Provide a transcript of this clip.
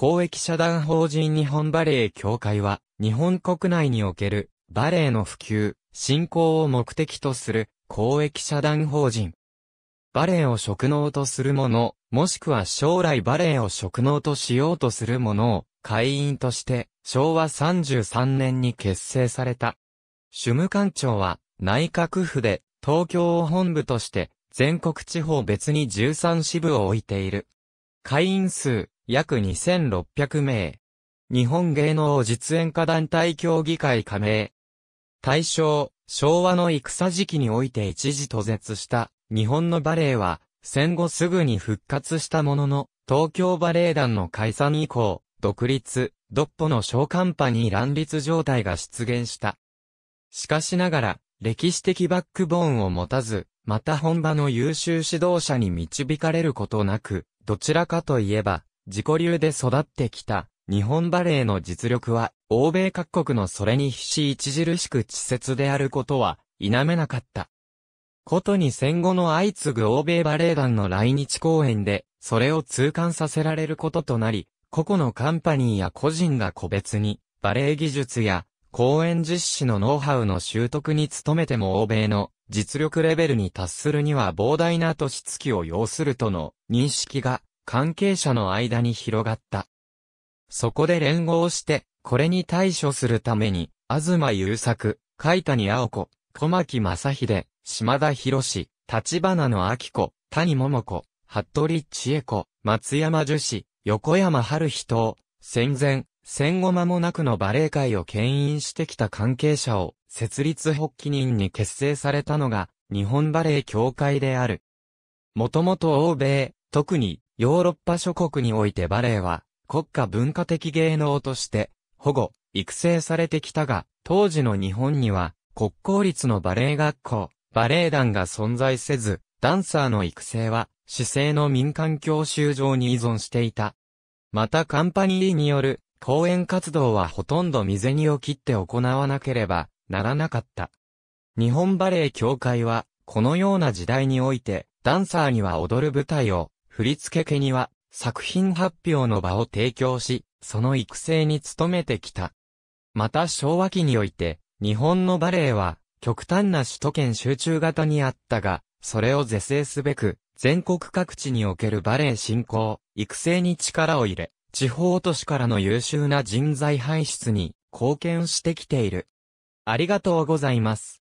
公益社団法人日本バレエ協会は、日本国内におけるバレエの普及、振興を目的とする公益社団法人。バレエを職能とする者、もしくは将来バレエを職能としようとする者を会員として昭和33年に結成された。主務官庁は内閣府で東京を本部として全国地方別に13支部を置いている。会員数約2600名。日本芸能実演家団体協議会加盟。大正、昭和の戦時期において一時途絶した日本のバレエは戦後すぐに復活したものの東京バレエ団の解散以降、独立、独歩の小カンパニー乱立状態が出現した。しかしながら歴史的バックボーンを持たず、また本場の優秀指導者に導かれることなく、どちらかといえば、自己流で育ってきた日本バレエの実力は、欧米各国のそれに必死著しく稚拙であることは否めなかった。ことに戦後の相次ぐ欧米バレエ団の来日公演で、それを痛感させられることとなり、個々のカンパニーや個人が個別に、バレエ技術や、公演実施のノウハウの習得に努めても欧米の実力レベルに達するには膨大な都市月を要するとの認識が関係者の間に広がった。そこで連合して、これに対処するために、東優作、海谷青子、小牧正秀、島田博士、立花の明子、谷桃子、服部千恵子、松山樹子、横山春人、戦前、戦後間もなくのバレエ界を牽引してきた関係者を、設立発起人に結成されたのが、日本バレエ協会である。もともと欧米、特にヨーロッパ諸国においてバレエは、国家文化的芸能として、保護、育成されてきたが、当時の日本には、国公立のバレエ学校、バレエ団が存在せず、ダンサーの育成は、市政の民間教習場に依存していた。またカンパニーによる、講演活動はほとんど未銭を切って行わなければならなかった。日本バレエ協会は、このような時代において、ダンサーには踊る舞台を、振付家には作品発表の場を提供し、その育成に努めてきた。また昭和期において、日本のバレエは極端な首都圏集中型にあったが、それを是正すべく、全国各地におけるバレエ振興、育成に力を入れ、地方都市からの優秀な人材輩出に貢献してきている。ありがとうございます。